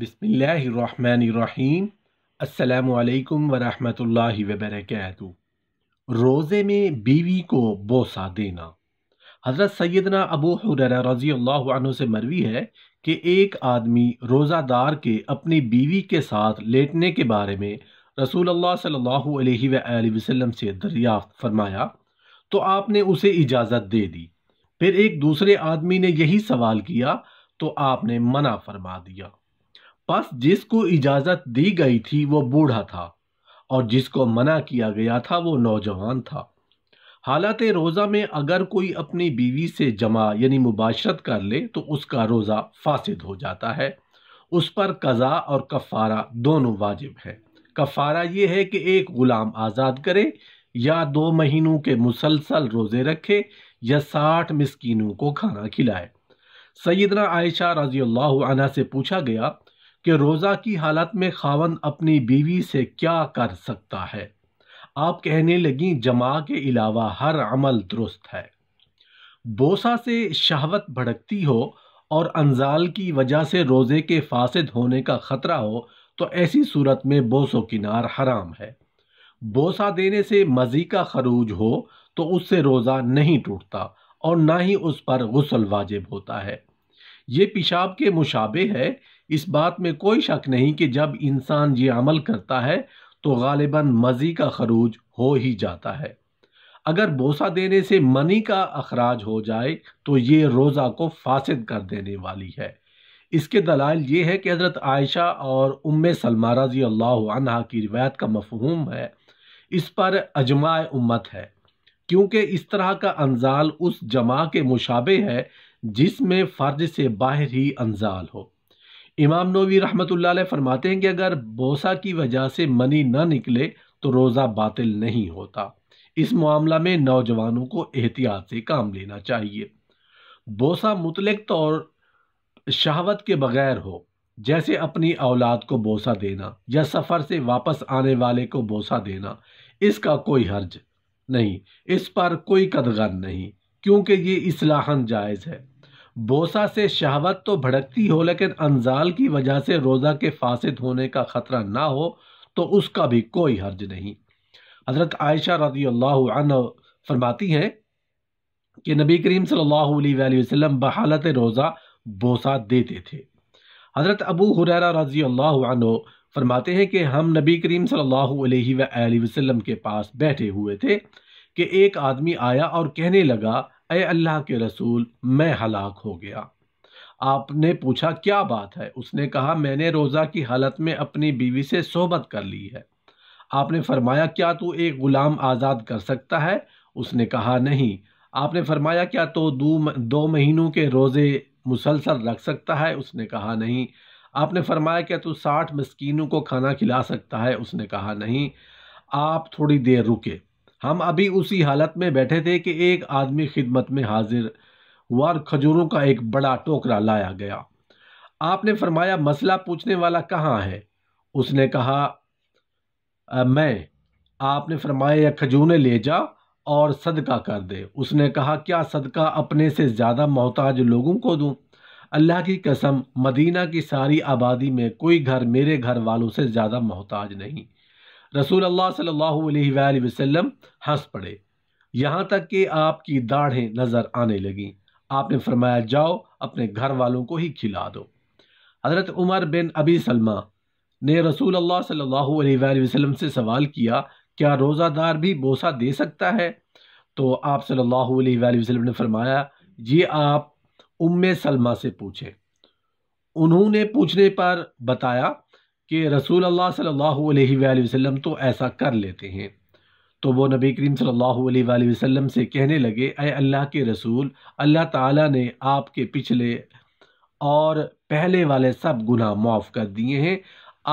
बिसमीम् अल्लाम वरहमतुल्लाहि वबरकत रोज़े में बीवी को बोसा देना हज़रत सैदना अबू हुररा रज़ी अल्लाह से मरवी है कि एक आदमी रोज़ादार के अपनी बीवी के साथ लेटने के बारे में रसूल अल्लाह सल्लल्लाहु अलैहि वसल्लम से दरियाफ्त फरमाया तो आपने उसे इजाज़त दे दी फिर एक दूसरे आदमी ने यही सवाल किया तो आपने मना फरमा दिया पास जिसको इजाजत दी गई थी वो बूढ़ा था और जिसको मना किया गया था वो नौजवान था हालत रोज़ा में अगर कोई अपनी बीवी से जमा यानी मुबाशरत कर ले तो उसका रोज़ा फासिद हो जाता है उस पर कज़ा और कफ़ारा दोनों वाजिब है कफ़ारा ये है कि एक ग़ुलाम आज़ाद करे या दो महीनों के मुसलसल रोज़े रखे या साठ मिसकीनों को खाना खिलाए सैदना आयशा रजी अल्लाह से पूछा गया कि रोज़ा की हालत में खावन अपनी बीवी से क्या कर सकता है आप कहने लगी जमा के अलावा हर अमल दुरुस्त है बोसा से शहवत भड़कती हो और अनजाल की वजह से रोज़े के फासद होने का ख़तरा हो तो ऐसी सूरत में बोसो किनार हराम है बोसा देने से मज़ी का खरूज हो तो उससे रोज़ा नहीं टूटता और ना ही उस पर गसल वाजिब होता है ये पेशाब के मुशाबे है इस बात में कोई शक नहीं कि जब इंसान ये अमल करता है तो गालिबा मज़ी का खरूज हो ही जाता है अगर बोसा देने से मनी का अखराज हो जाए तो ये रोज़ा को फासिद कर देने वाली है इसके दलाल ये है कि हज़रत आयशा और उम सलमा रजी अल्लाह की रिवायत का मफहूम है इस पर अजमा उम्मत है क्योंकि इस तरह का अनजाल उस जमा के मुशाबे है जिसमें फ़र्ज से बाहर ही अनजाल हो इमाम नोवी रहमतुल्लाह फरमाते हैं कि अगर बोसा की वजह से मनी ना निकले तो रोज़ा बातिल नहीं होता इस मामला में नौजवानों को एहतियात से काम लेना चाहिए बोसा मुतलक तौर शहावत के बगैर हो जैसे अपनी औलाद को बोसा देना या सफ़र से वापस आने वाले को बोसा देना इसका कोई हर्ज नहीं इस पर कोई कदगन नहीं क्योंकि ये इसलाहन जायज़ है बोसा से शहावत तो भड़कती हो लेकिन अनजाल की वजह से रोज़ा के फासिद होने का ख़तरा ना हो तो उसका भी कोई हर्ज नहीं हज़रत आयशा रजी अल्लाह फरमाती हैं कि नबी करीम सल्लल्लाहु अलैहि वसल्लम बहालत रोज़ा बोसा देते थे हज़रत अबू हुरैरा रजी अल्लाह फरमाते हैं कि हम नबी करीम सल्ला अलैहि के पास बैठे हुए थे कि एक आदमी आया और कहने लगा अय अल्लाह के रसूल मैं हलाक हो गया आपने पूछा क्या बात है उसने कहा मैंने रोज़ा की हालत में अपनी बीवी से सोहबत कर ली है आपने फरमाया क्या तू एक ग़ुलाम आज़ाद कर सकता है उसने कहा नहीं आपने फरमाया क्या तो दो दो महीनों के रोज़े मुसलसल रख सकता है उसने कहा नहीं आपने फरमाया क्या तू साठ मस्किनों को खाना खिला सकता है उसने कहा नहीं आप थोड़ी देर रुके हम अभी उसी हालत में बैठे थे कि एक आदमी खिदमत में हाजिर हुआ और खजूरों का एक बड़ा टोकरा लाया गया आपने फरमाया मसला पूछने वाला कहाँ है उसने कहा मैं आपने फरमाया खजूरें ले जा और सदका कर दे उसने कहा क्या सदका अपने से ज़्यादा मोहताज लोगों को दूँ अल्लाह की कसम मदीना की सारी आबादी में कोई घर मेरे घर वालों से ज़्यादा मोहताज नहीं रसूल अल्लाह सल्लल्लाहु अलैहि वसल्लम हंस पड़े यहाँ तक कि आपकी दाढ़ें नज़र आने लगीं आपने फरमाया जाओ अपने घर वालों को ही खिला दो हज़रत उमर बिन अबी सलमा ने रसूल अल्लाह सल्लल्लाहु अलैहि वसल्लम से सवाल किया क्या रोज़ादार भी बोसा दे सकता है तो आप सल्लल्लाहु अलैहि वसल्लम ने फरमाया ये आप उम सलमा से पूछें उन्होंने पूछने पर बताया कि रसूल अल्लाह सल्लल्लाहु अलैहि वसल्लम तो ऐसा कर लेते हैं तो वो नबी करीम सल्लल्लाहु अलैहि वसल्लम से कहने लगे अय अल्लाह के रसूल अल्लाह ताला ने आपके पिछले और पहले वाले सब गुनाह माफ़ कर दिए हैं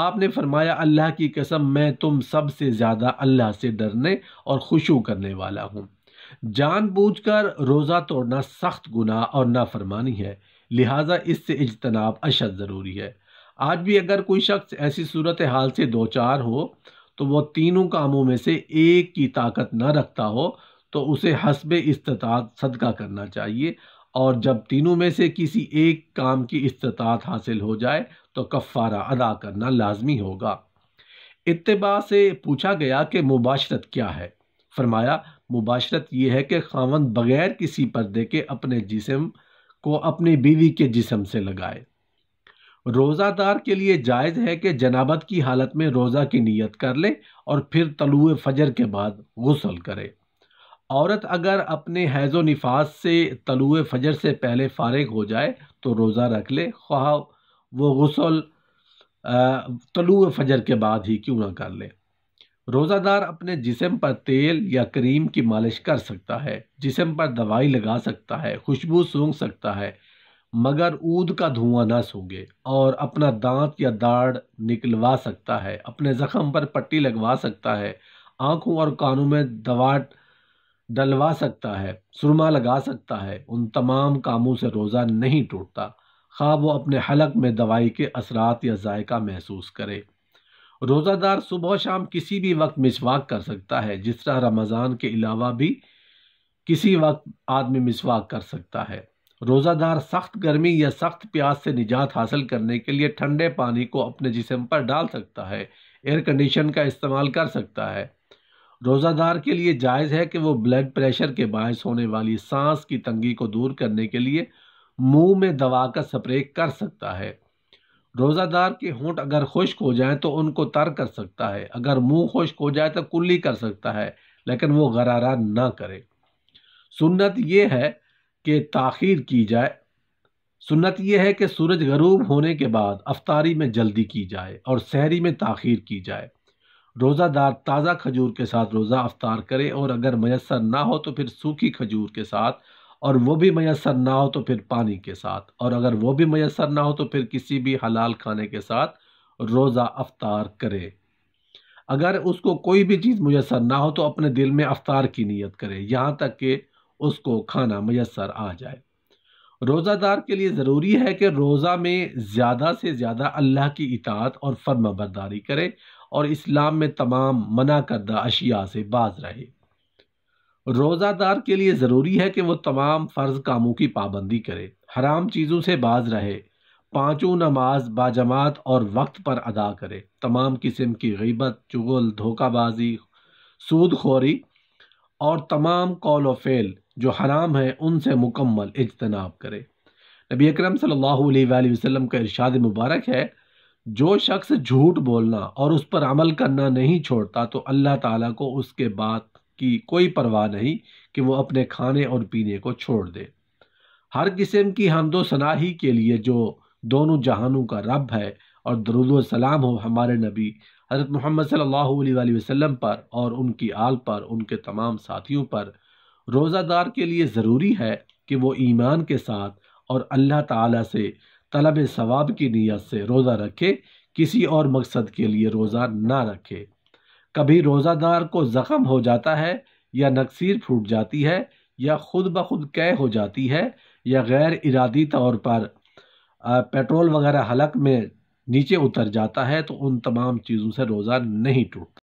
आपने फरमाया अल्लाह की कसम मैं तुम सब से ज़्यादा अल्लाह से डरने और खुशू करने वाला हूँ जानबूझकर रोज़ा तोड़ना सख्त गुनाह और नाफरमानी है लिहाजा इससे इजतनाब अशद ज़रूरी है आज भी अगर कोई शख्स ऐसी सूरत हाल से दो चार हो तो वह तीनों कामों में से एक की ताकत न रखता हो तो उसे हसब इस्तात सदका करना चाहिए और जब तीनों में से किसी एक काम की इस्तात हासिल हो जाए तो कफ़ारा अदा करना लाजमी होगा इतबा से पूछा गया कि मुबाशरत क्या है फरमाया मुबाशरत यह है कि खावन बग़ैर किसी पर्दे के अपने जिसम को अपनी बीवी के जिसम से लगाए रोज़ादार के लिए जायज़ है कि जनाबत की हालत में रोज़ा की नीयत कर ले और फिर तलुए फजर के बाद गसल करे औरत अगर अपने हैज़ व से तलुए फजर से पहले फारग हो जाए तो रोज़ा रख ले ख्वा वो गसल तलुए फजर के बाद ही क्यों ना कर ले रोज़ादार अपने जिसम पर तेल या क्रीम की मालिश कर सकता है जिसम पर दवाई लगा सकता है खुशबू सूंघ सकता है मगर ऊद का धुआं ना सूंघे और अपना दांत या दाढ़ निकलवा सकता है अपने ज़ख्म पर पट्टी लगवा सकता है आँखों और कानों में दवाट डलवा सकता है सुरमा लगा सकता है उन तमाम कामों से रोज़ा नहीं टूटता खा वो अपने हलक में दवाई के असरात या जायका महसूस करे रोज़ादार सुबह शाम किसी भी वक्त मिसवाक कर सकता है जिस तरह रमज़ान के अलावा भी किसी वक्त आदमी मिसवाक कर सकता है रोज़ादार सख्त गर्मी या सख्त प्यास से निजात हासिल करने के लिए ठंडे पानी को अपने जिसम पर डाल सकता है एयर कंडीशन का इस्तेमाल कर सकता है रोज़ादार के लिए जायज़ है कि वो ब्लड प्रेशर के बायस होने वाली सांस की तंगी को दूर करने के लिए मुंह में दवा का स्प्रे कर सकता है रोज़ादार के होंठ अगर खुश्क हो जाएं तो उनको तर कर सकता है अगर मुंह खुश्क हो जाए तो कुल्ली कर सकता है लेकिन वो गरारा ना करे सुन्नत ये है के ताखीर की जाए सुन्नत यह है कि सूरज गरूब होने के बाद अफ्तारी में जल्दी की जाए और सहरी में ताखीर की जाए रोज़ादार ताज़ा खजूर के साथ रोज़ा अफ्तार करें और अगर मैसर ना हो तो फिर सूखी खजूर के साथ और वो भी मैसर ना हो तो फिर पानी के साथ और अगर वो भी मैसर ना हो तो फिर किसी भी हलाल खाने के साथ रोज़ा अफ्तार करें अगर उसको कोई भी चीज़ मैसर ना हो तो अपने दिल में अफ्तार की नीयत करें यहाँ तक कि उसको खाना मैसर आ जाए रोज़ादार के लिए ज़रूरी है कि रोज़ा में ज़्यादा से ज़्यादा अल्लाह की इतात और फर्माबरदारी करे और इस्लाम में तमाम मना करदा अशिया से बाज रहे रोज़ादार के लिए ज़रूरी है कि वह तमाम फ़र्ज़ कामों की पाबंदी करे हराम चीज़ों से बाज रहे पाँचों नमाज बाजमात और वक्त पर अदा करे तमाम किस्म की गीबत चुगल धोखाबाजी सूद खोरी और तमाम कौल फेल जो हराम है उनसे मुकम्मल इजतनाब करे नबी अक्रम सल्हसम का इरशाद मुबारक है जो शख्स झूठ बोलना और उस पर अमल करना नहीं छोड़ता तो अल्लाह ताला को उसके बात की कोई परवाह नहीं कि वो अपने खाने और पीने को छोड़ दे हर किस्म की हमदो सनाही के लिए जो दोनों जहानों का रब है और दरुद सलाम हो हमारे नबी हज़रत मोहम्मद सल्लल्लाहु अलैहि वसल्लम पर और उनकी आल पर उनके तमाम साथियों पर रोज़ादार के लिए ज़रूरी है कि वो ईमान के साथ और अल्लाह ताला से तलब सवाब की नीयत से रोज़ा रखे किसी और मकसद के लिए रोज़ा ना रखे कभी रोज़ादार को ज़ख़म हो जाता है या नक्सीर फूट जाती है या खुद ब खुद कै हो जाती है या गैर इरादी तौर पर पेट्रोल वगैरह हलक में नीचे उतर जाता है तो उन तमाम चीज़ों से रोज़ा नहीं टूटता